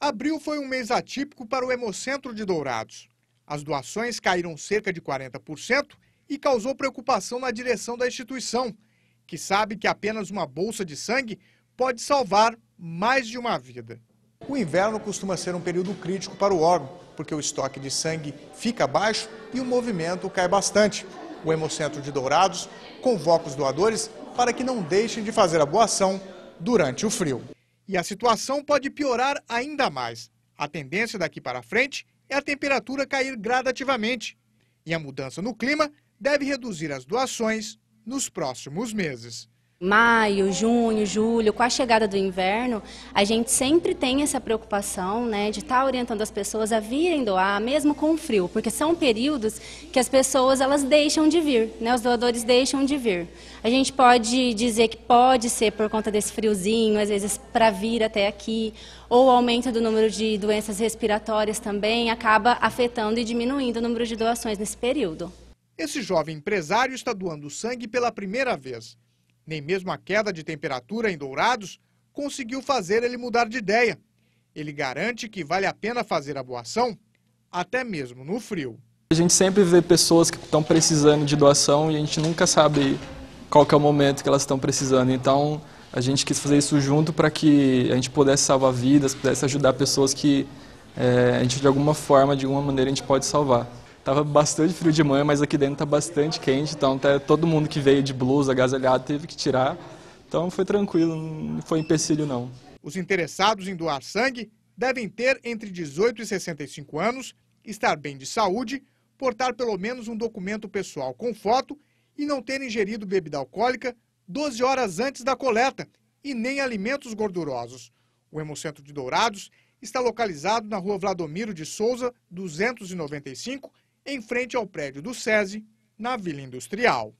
Abril foi um mês atípico para o Hemocentro de Dourados. As doações caíram cerca de 40% e causou preocupação na direção da instituição, que sabe que apenas uma bolsa de sangue pode salvar mais de uma vida. O inverno costuma ser um período crítico para o órgão, porque o estoque de sangue fica baixo e o movimento cai bastante. O Hemocentro de Dourados convoca os doadores para que não deixem de fazer a boa ação durante o frio. E a situação pode piorar ainda mais. A tendência daqui para frente é a temperatura cair gradativamente. E a mudança no clima deve reduzir as doações nos próximos meses maio, junho, julho, com a chegada do inverno, a gente sempre tem essa preocupação né, de estar tá orientando as pessoas a virem doar, mesmo com frio, porque são períodos que as pessoas elas deixam de vir, né, os doadores deixam de vir. A gente pode dizer que pode ser por conta desse friozinho, às vezes para vir até aqui, ou o aumento do número de doenças respiratórias também acaba afetando e diminuindo o número de doações nesse período. Esse jovem empresário está doando sangue pela primeira vez. Nem mesmo a queda de temperatura em Dourados conseguiu fazer ele mudar de ideia. Ele garante que vale a pena fazer a boa ação, até mesmo no frio. A gente sempre vê pessoas que estão precisando de doação e a gente nunca sabe qual é o momento que elas estão precisando. Então, a gente quis fazer isso junto para que a gente pudesse salvar vidas, pudesse ajudar pessoas que é, a gente de alguma forma, de alguma maneira, a gente pode salvar. Tava bastante frio de manhã, mas aqui dentro tá bastante quente, então até todo mundo que veio de blusa, agasalhado, teve que tirar. Então foi tranquilo, não foi empecilho não. Os interessados em doar sangue devem ter entre 18 e 65 anos, estar bem de saúde, portar pelo menos um documento pessoal com foto e não ter ingerido bebida alcoólica 12 horas antes da coleta e nem alimentos gordurosos. O Hemocentro de Dourados está localizado na rua Vladomiro de Souza, 295, em frente ao prédio do SESI, na Vila Industrial.